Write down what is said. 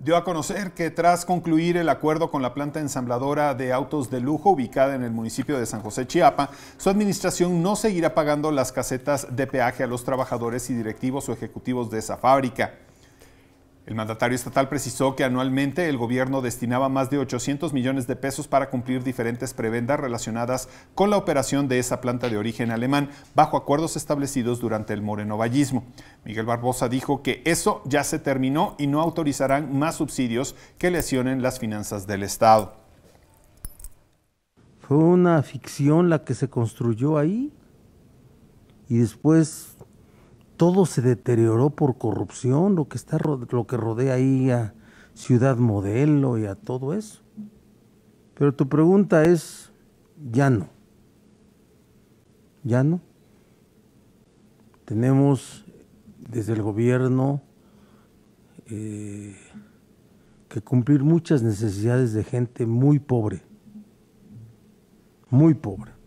dio a conocer que tras concluir el acuerdo con la planta ensambladora de autos de lujo ubicada en el municipio de San José Chiapa, su administración no seguirá pagando las casetas de peaje a los trabajadores y directivos o ejecutivos de esa fábrica. El mandatario estatal precisó que anualmente el gobierno destinaba más de 800 millones de pesos para cumplir diferentes prebendas relacionadas con la operación de esa planta de origen alemán bajo acuerdos establecidos durante el morenovallismo. Miguel Barbosa dijo que eso ya se terminó y no autorizarán más subsidios que lesionen las finanzas del Estado. Fue una ficción la que se construyó ahí y después todo se deterioró por corrupción, lo que está lo que rodea ahí a Ciudad Modelo y a todo eso. Pero tu pregunta es ya no. Ya no. Tenemos desde el gobierno eh, que cumplir muchas necesidades de gente muy pobre, muy pobre.